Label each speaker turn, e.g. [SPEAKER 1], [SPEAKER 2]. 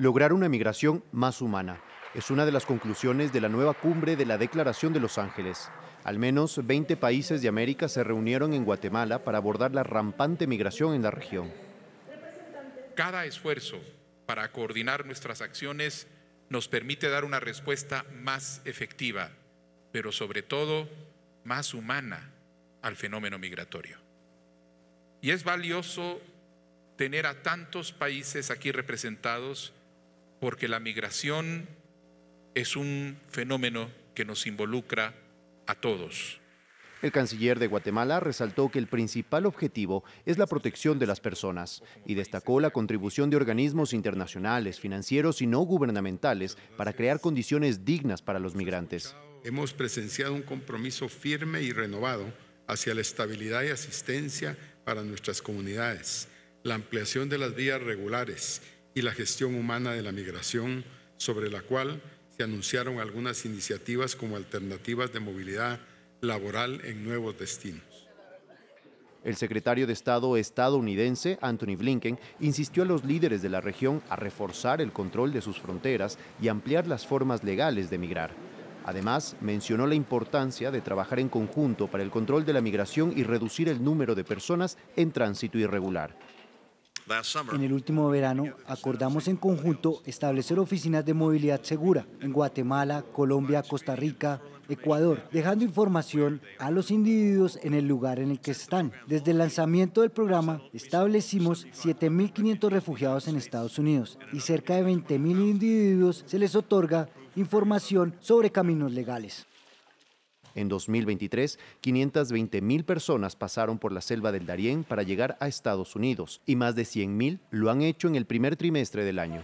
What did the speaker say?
[SPEAKER 1] lograr una migración más humana. Es una de las conclusiones de la nueva cumbre de la Declaración de Los Ángeles. Al menos 20 países de América se reunieron en Guatemala para abordar la rampante migración en la región.
[SPEAKER 2] Cada esfuerzo para coordinar nuestras acciones nos permite dar una respuesta más efectiva, pero sobre todo más humana al fenómeno migratorio. Y es valioso tener a tantos países aquí representados porque la migración es un fenómeno que nos involucra a todos.
[SPEAKER 1] El canciller de Guatemala resaltó que el principal objetivo es la protección de las personas y destacó la contribución de organismos internacionales, financieros y no gubernamentales para crear condiciones dignas para los migrantes.
[SPEAKER 3] Hemos presenciado un compromiso firme y renovado hacia la estabilidad y asistencia para nuestras comunidades, la ampliación de las vías regulares y la gestión humana de la migración, sobre la cual se anunciaron algunas iniciativas como alternativas de movilidad laboral en nuevos destinos.
[SPEAKER 1] El secretario de Estado estadounidense, Anthony Blinken, insistió a los líderes de la región a reforzar el control de sus fronteras y ampliar las formas legales de migrar. Además, mencionó la importancia de trabajar en conjunto para el control de la migración y reducir el
[SPEAKER 4] número de personas en tránsito irregular. En el último verano acordamos en conjunto establecer oficinas de movilidad segura en Guatemala, Colombia, Costa Rica, Ecuador, dejando información a los individuos en el lugar en el que están. Desde el lanzamiento del programa establecimos 7.500 refugiados en Estados Unidos y cerca de 20.000 individuos se les otorga información sobre caminos legales.
[SPEAKER 1] En 2023, 520 mil personas pasaron por la selva del Darién para llegar a Estados Unidos y más de 100 mil lo han hecho en el primer trimestre del año.